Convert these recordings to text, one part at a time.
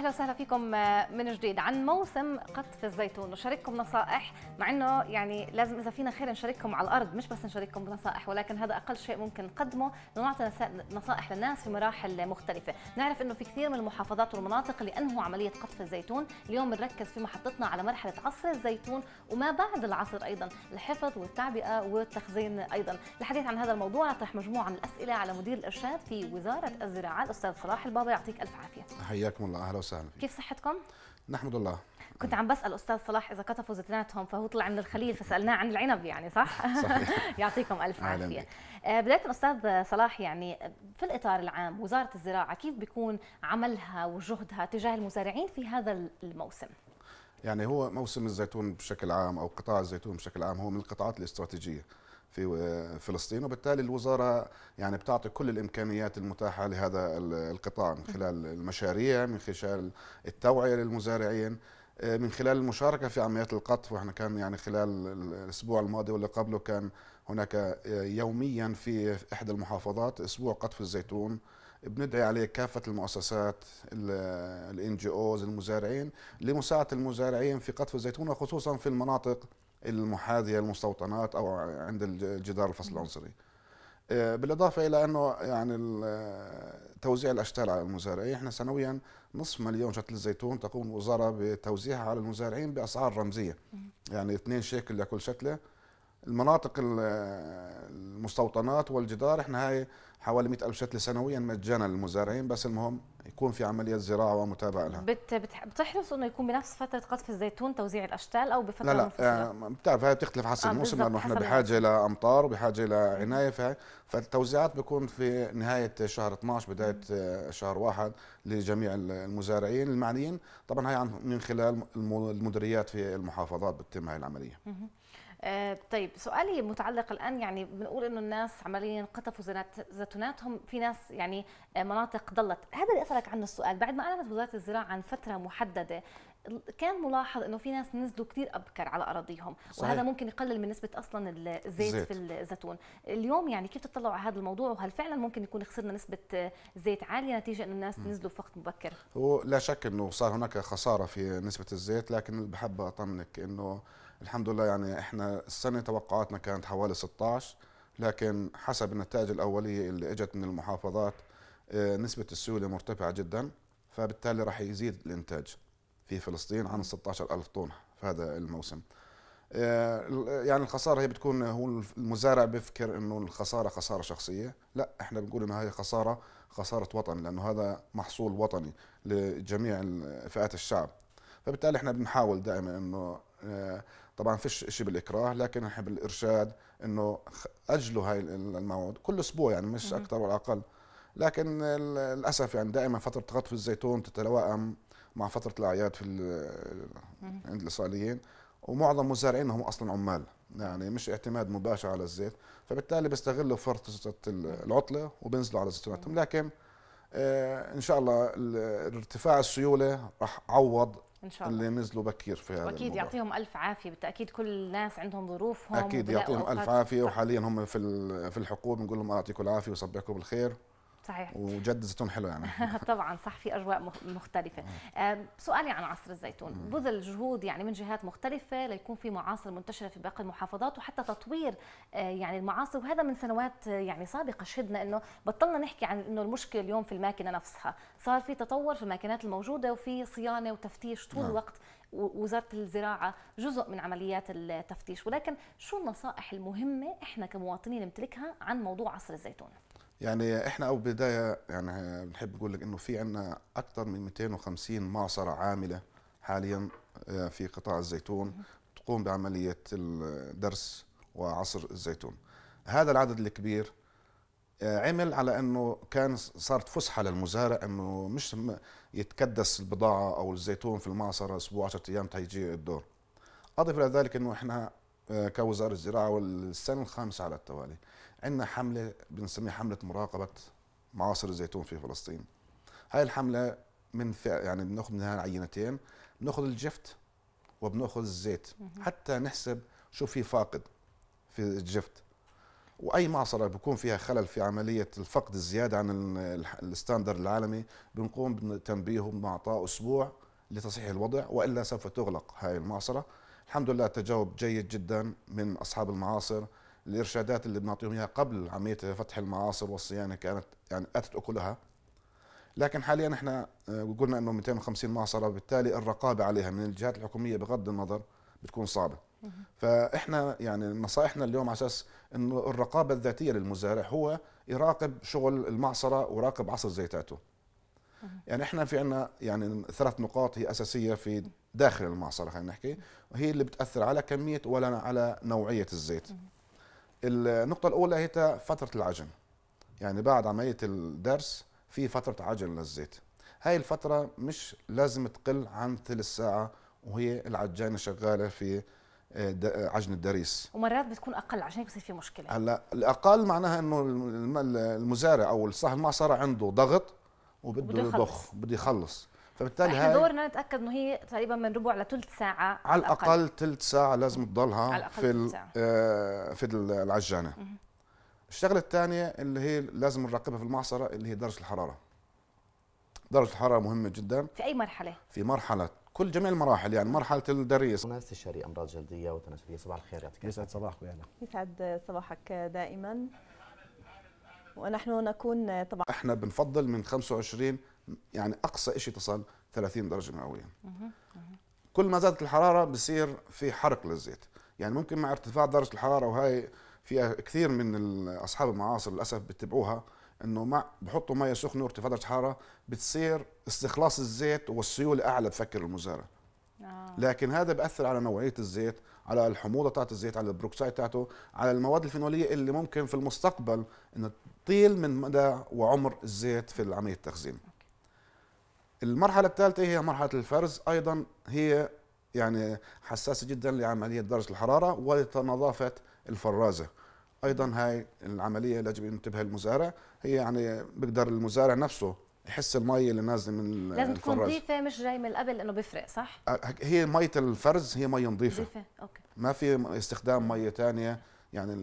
اهلا وسهلا فيكم من جديد عن موسم قطف الزيتون نشارككم نصائح مع انه يعني لازم اذا فينا خير نشارككم على الارض مش بس نشارككم بنصائح ولكن هذا اقل شيء ممكن نقدمه انه نعطي نصائح للناس في مراحل مختلفه نعرف انه في كثير من المحافظات والمناطق اللي انهوا عمليه قطف الزيتون اليوم بنركز في محطتنا على مرحله عصر الزيتون وما بعد العصر ايضا الحفظ والتعبئه والتخزين ايضا الحديث عن هذا الموضوع نطرح مجموعه من الاسئله على مدير الارشاد في وزاره الزراعه الاستاذ صلاح البابا يعطيك الف عافيه حياكم الله اهلا وسهلا فيك كيف صحتكم نحمد الله كنت عم بسال استاذ صلاح اذا قطفوا زيتوناتهم فهو طلع من الخليل فسالناه عن العنب يعني صح؟ صحيح يعطيكم الف عافيه. آه، بدايه استاذ صلاح يعني في الاطار العام وزاره الزراعه كيف بيكون عملها وجهدها تجاه المزارعين في هذا الموسم؟ يعني هو موسم الزيتون بشكل عام او قطاع الزيتون بشكل عام هو من القطاعات الاستراتيجيه في فلسطين وبالتالي الوزاره يعني بتعطي كل الامكانيات المتاحه لهذا القطاع من خلال المشاريع من خلال التوعيه للمزارعين آه، من خلال المشاركه في عمليات القطف واحنا كان يعني خلال الاسبوع الماضي واللي قبله كان هناك آه، يوميا في احدى المحافظات اسبوع قطف الزيتون بندعي عليه كافه المؤسسات الان جي اوز المزارعين لمساعده المزارعين في قطف الزيتون وخصوصا في المناطق المحاذيه المستوطنات او عند الجدار الفصل العنصري آه، بالاضافه الى انه يعني آه، توزيع الاشتال على المزارعين احنا سنويا نصف مليون شتل الزيتون تقوم الوزاره بتوزيعها على المزارعين باسعار رمزيه يعني اثنين شيكل لكل شتله المناطق المستوطنات والجدار احنا هاي حوالي 100 ألف شتلة سنويا مجانا للمزارعين بس المهم يكون في عملية زراعة ومتابعة لها بت بتحرص انه يكون بنفس فترة قطف الزيتون توزيع الأشتال أو بفترة لا لا منفصلة؟ آه، بتعرف هاي بتختلف حسب آه الموسم لأنه احنا بحاجة لأمطار وبحاجة لعناية فهي فالتوزيعات بيكون في نهاية شهر 12 بداية آه، شهر واحد لجميع المزارعين المعنيين طبعا هاي من خلال المدريات في المحافظات بتتم هاي العملية آه، طيب سؤالي متعلق الان يعني بنقول انه الناس عمليا قطفوا زيتوناتهم في ناس يعني آه، مناطق ضلت هذا اللي اسالك عنه السؤال بعد ما اعلنت وزاره الزراعه عن فتره محدده كان ملاحظ انه في ناس نزلوا كثير ابكر على اراضيهم صحيح. وهذا ممكن يقلل من نسبه اصلا الزيت زيت. في الزيتون اليوم يعني كيف تطلعوا على هذا الموضوع وهل فعلا ممكن يكون خسرنا نسبه زيت عاليه نتيجه انه الناس م. نزلوا في وقت مبكر هو لا شك انه صار هناك خساره في نسبه الزيت لكن بحب اطمنك انه الحمد لله يعني احنا السنه توقعاتنا كانت حوالي 16 لكن حسب النتائج الاوليه اللي اجت من المحافظات آه، نسبه السيوله مرتفعه جدا فبالتالي راح يزيد الانتاج في فلسطين عن 16 ألف طن في هذا الموسم آه، يعني الخسارة هي بتكون هو المزارع بيفكر انه الخسارة خسارة شخصية لا احنا بنقول انها هي خسارة خسارة وطن لانه هذا محصول وطني لجميع فئات الشعب فبالتالي احنا بنحاول دائما انه آه، طبعا فيش شيء بالاكراه لكن احنا بالارشاد انه اجلوا هاي الموعد كل اسبوع يعني مش اكثر ولا اقل لكن للاسف يعني دائما فتره غطف الزيتون تتلائم مع فتره الاعياد في عند الايصاليين ومعظم مزارعينهم اصلا عمال يعني مش اعتماد مباشر على الزيت فبالتالي بيستغلوا فرصه العطله وبينزلوا على زيتوناتهم لكن آه ان شاء الله ارتفاع السيوله راح عوض إن شاء الله. اللي نزلوا بكير في هذا اكيد يعطيهم الف عافيه بالتاكيد كل الناس عندهم ظروفهم اكيد يعطيهم الف عافيه وحاليا هم في في الحقول بنقول لهم الله يعطيكم العافيه ويصبحكم بالخير صحيح وجد زيتون حلو يعني طبعا صح في اجواء مختلفه سؤالي عن عصر الزيتون بذل جهود يعني من جهات مختلفه ليكون في معاصر منتشره في باقي المحافظات وحتى تطوير آه، يعني المعاصر وهذا من سنوات آه، يعني سابقه شهدنا انه بطلنا نحكي عن انه المشكله اليوم في الماكينه نفسها صار في تطور في الماكينات الموجوده وفي صيانه وتفتيش طول نعم. الوقت وزاره الزراعه جزء من عمليات التفتيش ولكن شو النصائح المهمه احنا كمواطنين نمتلكها عن موضوع عصر الزيتون يعني احنا او بدايه يعني بنحب نقول لك انه في عندنا اكثر من 250 معصره عامله حاليا آه، في قطاع الزيتون تقوم بعمليه الدرس وعصر الزيتون هذا العدد الكبير آه، عمل على انه كان صارت فسحه للمزارع انه مش يتكدس البضاعه او الزيتون في المعصره اسبوع 10 ايام تيجي الدور اضف الى ذلك انه احنا آه، كوزاره الزراعه والسنه الخامسه على التوالي عندنا حمله بنسميها حمله مراقبه معاصر الزيتون في فلسطين هاي الحمله من يعني بناخذ منها عينتين بناخذ الجفت وبناخذ الزيت حتى نحسب شو في فاقد في الجفت واي معصره بكون فيها خلل في عمليه الفقد الزياده عن الستاندر العالمي بنقوم بتنبيهه باعطاء اسبوع لتصحيح الوضع والا سوف تغلق هاي المعصره الحمد لله تجاوب جيد جدا من اصحاب المعاصر الارشادات اللي بنعطيهم اياها قبل عمليه فتح المعاصر والصيانه كانت يعني اتت اكلها لكن حاليا احنا آه، قلنا انه 250 معصره بالتالي الرقابه عليها من الجهات الحكوميه بغض النظر بتكون صعبه فاحنا يعني نصائحنا اليوم على اساس انه الرقابه الذاتيه للمزارع هو يراقب شغل المعصره وراقب عصر زيتاته يعني احنا في عندنا يعني ثلاث نقاط هي اساسيه في داخل المعصره خلينا نحكي وهي اللي بتاثر على كميه ولا على نوعيه الزيت النقطة الأولى هي فترة العجن يعني بعد عملية الدرس في فترة عجن للزيت هاي الفترة مش لازم تقل عن ثلث ساعة وهي العجانة شغالة في آه، آه، عجن الدريس ومرات بتكون اقل عشان بصير في مشكله هلا الاقل معناها انه المزارع او صاحب المعصره عنده ضغط وبده يضخ بده يخلص فبالتالي احنا دورنا نتاكد انه هي تقريبا من ربع لثلث ساعه على الاقل ثلث ساعه لازم تضلها في آه في العجانه الشغله الثانيه اللي هي لازم نراقبها في المعصره اللي هي درجه الحراره درجه الحراره مهمه جدا في اي مرحله في مرحله كل جميع المراحل يعني مرحله الدريس ناس الشري امراض جلديه وتناسليه صباح الخير يعطيك يسعد صباحك يا يسعد صباحك دائما ونحن نكون طبعا احنا بنفضل من 25 يعني اقصى شيء تصل 30 درجه مئويه كل ما زادت الحراره بصير في حرق للزيت يعني ممكن مع ارتفاع درجه الحراره وهي فيها كثير من اصحاب المعاصر للاسف بيتبعوها انه مع بحطوا ميه سخنه وارتفاع درجه الحراره بتصير استخلاص الزيت والسيوله اعلى بفكر المزارع آه. لكن هذا بأثر على نوعيه الزيت على الحموضه تاعت الزيت على البروكسايد تاعته على المواد الفينوليه اللي ممكن في المستقبل انه تطيل من مدى وعمر الزيت في عمليه التخزين المرحله الثالثه هي مرحله الفرز ايضا هي يعني حساسه جدا لعمليه درجه الحراره ولنظافه الفرازه ايضا هاي العمليه اللي يجب ينتبه المزارع هي يعني بيقدر المزارع نفسه يحس المي اللي نازله من لازم تكون نظيفه مش جاي من قبل انه بيفرق صح أه، هي ميه الفرز هي مية نظيفه نظيفه اوكي ما في استخدام ميه ثانيه يعني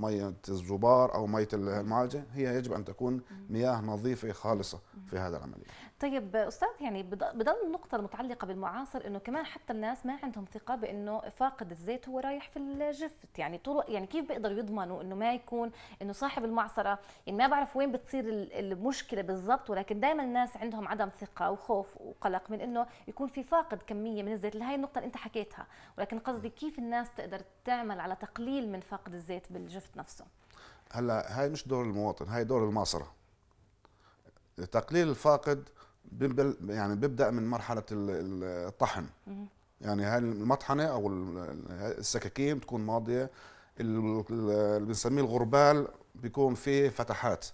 ميه الزبار او ميه المعالجه هي يجب ان تكون مياه نظيفه خالصه في هذا العمليه. طيب استاذ يعني بضل النقطه المتعلقه بالمعاصر انه كمان حتى الناس ما عندهم ثقه بانه فاقد الزيت هو رايح في الجفت يعني طول يعني كيف بيقدروا يضمنوا انه ما يكون انه صاحب المعصره يعني ما بعرف وين بتصير المشكله بالضبط ولكن دائما الناس عندهم عدم ثقه وخوف وقلق من انه يكون في فاقد كميه من الزيت لهي النقطه اللي انت حكيتها ولكن قصدي كيف الناس تقدر تعمل على تقليل من فاقد فقد الزيت بالجفت نفسه هلا هاي مش دور المواطن هاي دور المعصره تقليل الفاقد بيبل يعني بيبدا من مرحله الطحن يعني هاي المطحنه او السكاكين بتكون ماضيه اللي بنسميه الغربال بيكون فيه فتحات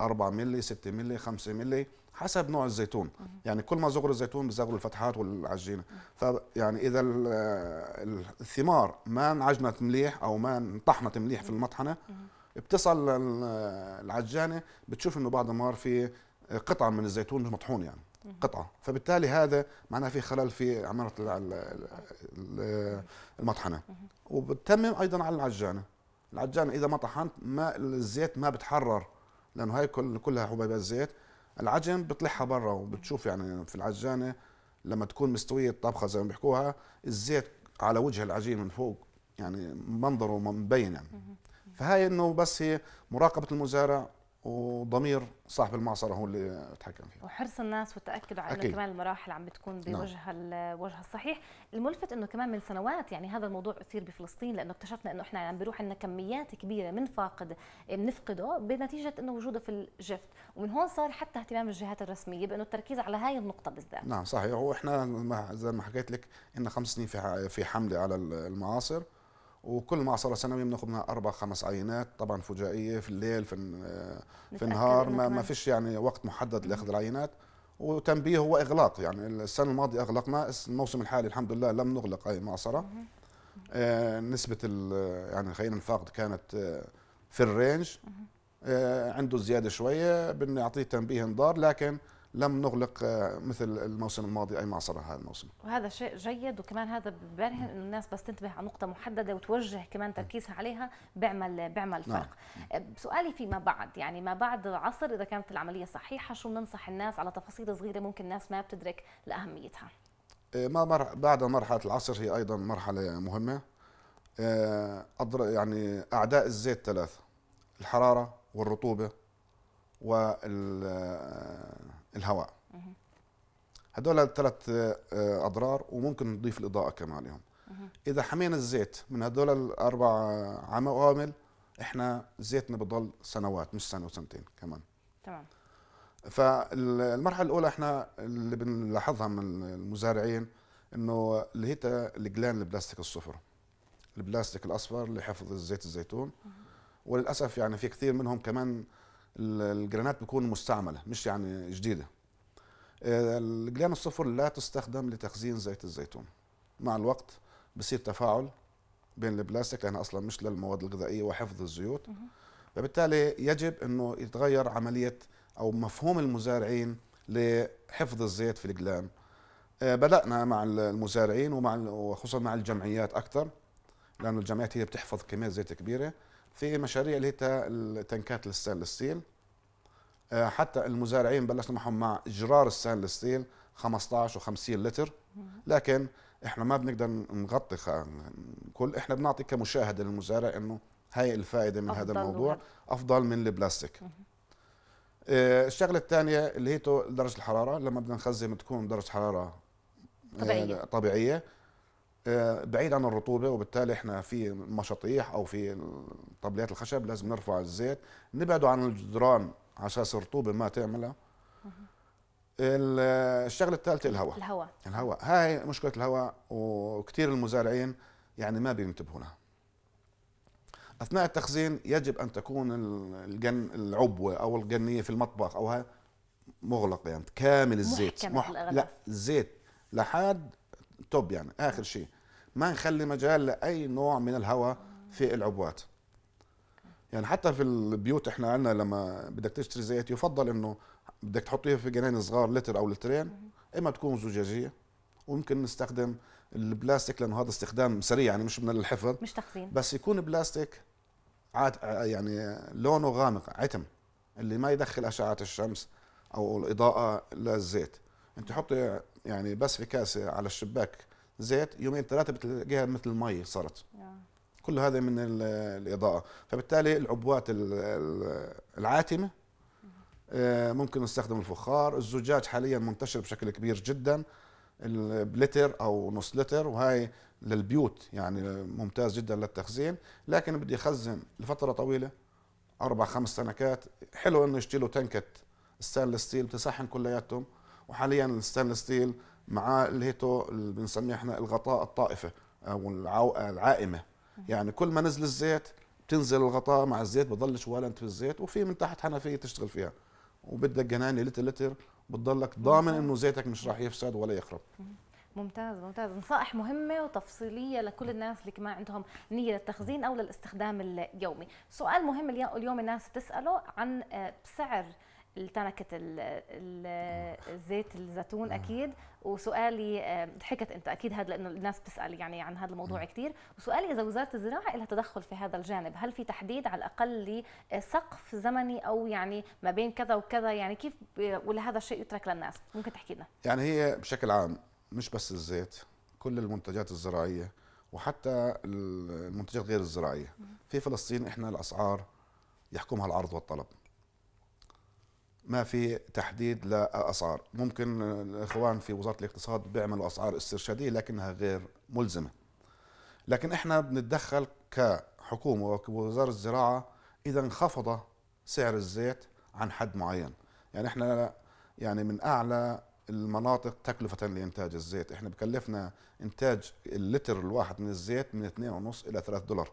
4 ملي 6 ملي 5 ملي حسب نوع الزيتون يعني كل ما زغر الزيتون بزغر الفتحات والعجينه فيعني اذا الثمار ما انعجنت مليح او ما انطحنت مليح في المطحنه بتصل العجانه بتشوف انه بعض المار في قطعه من الزيتون مطحون يعني قطعه فبالتالي هذا معناه في خلل في عماره المطحنه وبتتمم ايضا على العجانه العجانه اذا ما طحنت ما الزيت ما بتحرر لانه هاي كلها حبيبات زيت العجن بطلعها برا وبتشوف يعني في العجانه لما تكون مستويه الطبخه زي ما بيحكوها الزيت على وجه العجين من فوق يعني منظره مبين يعني فهاي انه بس هي مراقبه المزارع وضمير صاحب المعصره هو اللي اتحكم فيه وحرص الناس والتاكد على انه كمان المراحل عم بتكون نعم. بوجه نعم. الوجه الصحيح الملفت انه كمان من سنوات يعني هذا الموضوع اثير بفلسطين لانه اكتشفنا انه احنا عم يعني بيروح عندنا كميات كبيره من فاقد بنفقده بنتيجه انه وجوده في الجفت ومن هون صار حتى اهتمام الجهات الرسميه بانه التركيز على هاي النقطه بالذات نعم صحيح احنا زي ما حكيت لك انه خمس سنين في في حمله على المعاصر وكل معصره سنويه بناخذ منها اربع خمس عينات طبعا فجائيه في الليل في في النهار ما, ما فيش يعني وقت محدد لاخذ العينات وتنبيه هو اغلاق يعني السنه الماضيه اغلقنا الموسم الحالي الحمد لله لم نغلق اي معصره آه، نسبه يعني خلينا الفاقد كانت آه، في الرينج آه، عنده زياده شويه بنعطيه تنبيه انذار لكن لم نغلق آه، مثل الموسم الماضي اي معصره هذا الموسم. وهذا شيء جيد وكمان هذا ببرهن انه الناس بس تنتبه على نقطه محدده وتوجه كمان تركيزها عليها بيعمل بيعمل نعم. فرق. نعم. سؤالي فيما بعد يعني ما بعد عصر اذا كانت العمليه صحيحه شو بننصح الناس على تفاصيل صغيره ممكن الناس ما بتدرك لاهميتها. آه، ما مر... بعد مرحله العصر هي ايضا مرحله مهمه. يعني اعداء الزيت ثلاثه الحراره والرطوبه وال الهواء هدول الثلاث آه، اضرار وممكن نضيف الاضاءه كمان عليهم اذا حمينا الزيت من هدول الاربع عوامل احنا زيتنا بضل سنوات مش سنه وسنتين كمان تمام فالمرحله الاولى احنا اللي بنلاحظها من المزارعين انه اللي هي الجلان البلاستيك الصفر البلاستيك الاصفر لحفظ زيت الزيتون وللاسف يعني في كثير منهم كمان الجرانات بتكون مستعمله مش يعني جديده آه، الجلان الصفر لا تستخدم لتخزين زيت الزيتون مع الوقت بصير تفاعل بين البلاستيك لانها اصلا مش للمواد الغذائيه وحفظ الزيوت فبالتالي يجب انه يتغير عمليه او مفهوم المزارعين لحفظ الزيت في الجلان آه، بدانا مع المزارعين ومع وخصوصا مع الجمعيات اكثر لانه الجمعيات هي بتحفظ كميه زيت كبيره في مشاريع اللي هي التنكات الستانلس ستيل آه، حتى المزارعين بلشنا معهم مع اجرار الستانلس ستيل 15 و50 لتر لكن احنا ما بنقدر نغطي كل احنا بنعطي كمشاهده للمزارع انه هاي الفائده من هذا الموضوع افضل من البلاستيك آه، الشغله الثانيه اللي هي درجه الحراره لما بدنا نخزن تكون درجه حراره آه، طبيعيه, طبيعية. آه، بعيد عن الرطوبه وبالتالي احنا في مشاطيح او في طبليات الخشب لازم نرفع الزيت نبعده عن الجدران على اساس الرطوبه ما تعملها الشغله الثالثه الهواء الهواء الهواء هاي مشكله الهواء وكثير المزارعين يعني ما بينتبهوا لها اثناء التخزين يجب ان تكون الجن العبوه او الجنيه في المطبخ او مغلقه يعني كامل الزيت محكمة مح... لا الزيت لحد توب يعني اخر شيء ما نخلي مجال لاي نوع من الهواء في العبوات يعني حتى في البيوت احنا عندنا لما بدك تشتري زيت يفضل انه بدك تحطيها في جنان صغار لتر او لترين اما تكون زجاجيه وممكن نستخدم البلاستيك لانه هذا استخدام سريع يعني مش من الحفظ مش تخزين بس يكون بلاستيك عاد يعني لونه غامق عتم اللي ما يدخل اشعه الشمس او الاضاءه للزيت انت حطي يعني بس في كاسه على الشباك زيت يومين ثلاثه بتلاقيها مثل المي صارت كل هذا من الاضاءه فبالتالي العبوات العاتمه آه، ممكن نستخدم الفخار الزجاج حاليا منتشر بشكل كبير جدا بلتر او نص لتر وهي للبيوت يعني ممتاز جدا للتخزين لكن بدي اخزن لفتره طويله اربع خمس سنكات حلو انه يشتري له ستانلس ستيل بتصحن كلياتهم وحاليا الستانلس ستيل مع هيتو اللي بنسميه احنا الغطاء الطائفه او العائمه يعني كل ما نزل الزيت بتنزل الغطاء مع الزيت بضلش ولا انت في الزيت وفي من تحت حنفيه تشتغل فيها وبدك جناني لتر لتر بتضلك ضامن انه زيتك مش راح يفسد ولا يخرب ممتاز ممتاز نصائح مهمة وتفصيلية لكل الناس اللي كمان عندهم نية للتخزين أو للاستخدام اليومي سؤال مهم اليوم الناس بتسأله عن آه، سعر التنكة الزيت الزيتون اكيد وسؤالي ضحكت انت اكيد هذا لانه الناس بتسال يعني عن هذا الموضوع كثير وسؤالي اذا وزاره الزراعه لها تدخل في هذا الجانب هل في تحديد على الاقل لسقف زمني او يعني ما بين كذا وكذا يعني كيف ولا هذا الشيء يترك للناس ممكن تحكي لنا يعني هي بشكل عام مش بس الزيت كل المنتجات الزراعيه وحتى المنتجات غير الزراعيه في فلسطين احنا الاسعار يحكمها العرض والطلب ما في تحديد لاسعار ممكن الاخوان في وزاره الاقتصاد بيعملوا اسعار استرشاديه لكنها غير ملزمه لكن احنا بنتدخل كحكومه وكوزاره الزراعه اذا انخفض سعر الزيت عن حد معين يعني احنا يعني من اعلى المناطق تكلفة لإنتاج الزيت احنا بكلفنا إنتاج اللتر الواحد من الزيت من 2.5 إلى 3 دولار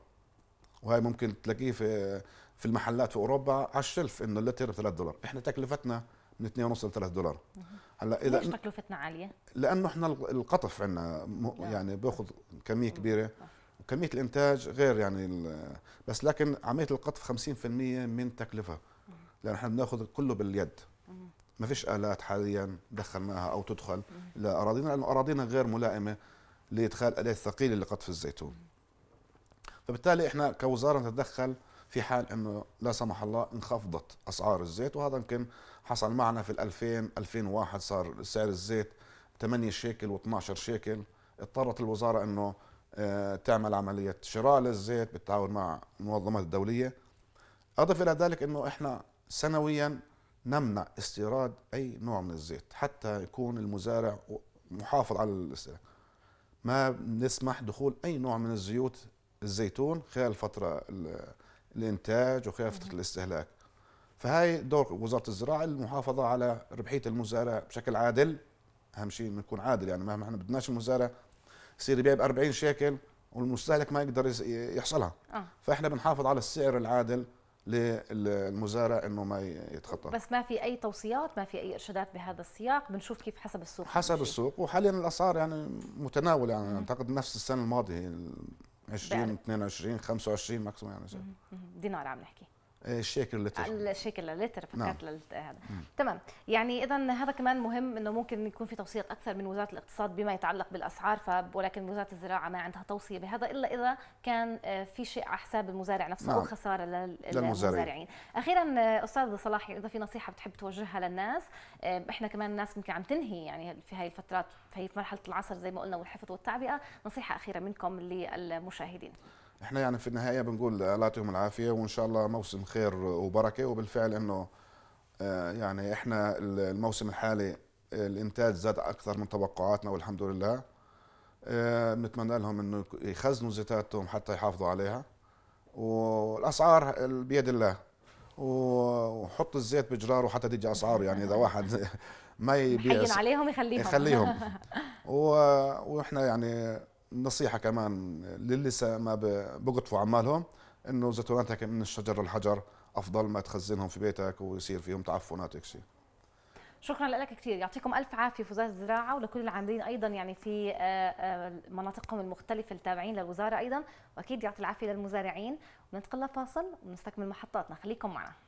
وهي ممكن تلاقيه في في المحلات في اوروبا على الشلف انه اللتر ب 3 دولار احنا تكلفتنا من 2.5 ل 3 دولار هلا اذا ليش تكلفتنا عاليه لانه احنا القطف عندنا يعني بياخذ كميه كبيره وكميه الانتاج غير يعني بس لكن عمليه القطف 50% من تكلفه لان احنا بناخذ كله باليد ما فيش الات حاليا دخلناها او تدخل لاراضينا لانه اراضينا غير ملائمه لادخال الات ثقيله لقطف الزيتون فبالتالي احنا كوزاره نتدخل في حال انه لا سمح الله انخفضت اسعار الزيت وهذا يمكن حصل معنا في 2000 2001 صار سعر الزيت 8 شيكل و12 شيكل اضطرت الوزاره انه آه، تعمل عمليه شراء للزيت بالتعاون مع المنظمات الدوليه اضف الى ذلك انه احنا سنويا نمنع استيراد اي نوع من الزيت حتى يكون المزارع محافظ على الاستيراد ما نسمح دخول اي نوع من الزيوت الزيتون خلال الفتره الانتاج وكافه الاستهلاك فهاي دور وزاره الزراعه المحافظه على ربحيه المزارع بشكل عادل اهم شيء نكون عادل يعني مهما احنا بدناش المزارع يصير يبيع ب 40 شيكل والمستهلك ما يقدر يحصلها آه. فاحنا بنحافظ على السعر العادل للمزارع انه ما يتخطى بس ما في اي توصيات ما في اي ارشادات بهذا السياق بنشوف كيف حسب السوق حسب السوق وحاليا الاسعار يعني متناوله يعني اعتقد نفس السنه الماضيه 20 22 25 ماكسيموم يعني دينار عم نحكي الشيكر لتر الشيكر لتر نعم. فكرت نعم. هذا تمام يعني اذا هذا كمان مهم انه ممكن يكون في توثيق اكثر من وزاره الاقتصاد بما يتعلق بالاسعار ولكن وزاره الزراعه ما عندها توصيه بهذا الا اذا كان آه، في شيء على حساب المزارع نفسه نعم. او خساره للمزارعين اخيرا آه، استاذ صلاح اذا في نصيحه بتحب توجهها للناس آه، احنا كمان الناس يمكن عم تنهي يعني في هاي الفترات في مرحله العصر زي ما قلنا والحفظ والتعبئه نصيحه اخيره منكم للمشاهدين احنا يعني في النهايه بنقول الله يعطيهم العافيه وان شاء الله موسم خير وبركه وبالفعل انه آه، يعني احنا الموسم الحالي الانتاج زاد اكثر من توقعاتنا والحمد لله بنتمنى آه، لهم انه يخزنوا زيتاتهم حتى يحافظوا عليها والاسعار بيد الله وحط الزيت بجراره حتى تيجي اسعاره يعني اذا واحد ما يبيع عليهم يخليهم يخليهم واحنا يعني نصيحه كمان للي لسه ما بقطفوا عمالهم انه زيتوناتك من الشجر للحجر افضل ما تخزنهم في بيتك ويصير فيهم تعفنات هيك شيء شكرا لك كثير يعطيكم الف عافيه في وزاره الزراعه ولكل العاملين ايضا يعني في آه، آه، مناطقهم المختلفه التابعين للوزاره ايضا واكيد يعطي العافيه للمزارعين وننتقل لفاصل ونستكمل محطاتنا خليكم معنا